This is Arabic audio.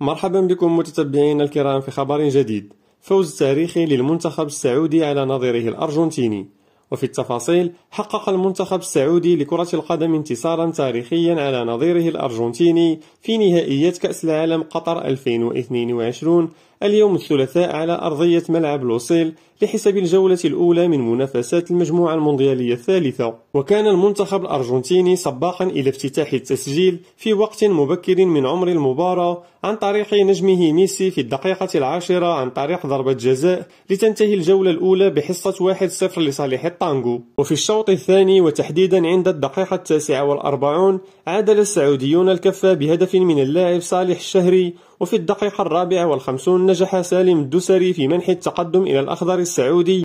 مرحبا بكم متتبعين الكرام في خبر جديد فوز تاريخي للمنتخب السعودي على نظيره الأرجنتيني وفي التفاصيل حقق المنتخب السعودي لكرة القدم انتصارا تاريخيا على نظيره الأرجنتيني في نهائيات كأس العالم قطر 2022 اليوم الثلاثاء على أرضية ملعب لوسيل لحساب الجولة الأولى من منافسات المجموعة المونديالية الثالثة وكان المنتخب الأرجنتيني سباقا إلى افتتاح التسجيل في وقت مبكر من عمر المباراة عن طريق نجمه ميسي في الدقيقة العاشرة عن طريق ضربة جزاء لتنتهي الجولة الأولى بحصة 1-0 لصالح التانغو وفي الشوط الثاني وتحديدا عند الدقيقة التاسعة والأربعون عادل السعوديون الكفة بهدف من اللاعب صالح الشهري وفي الدقيقة الرابعة والخمسون نجح سالم الدسري في منح التقدم إلى الأخضر السعودي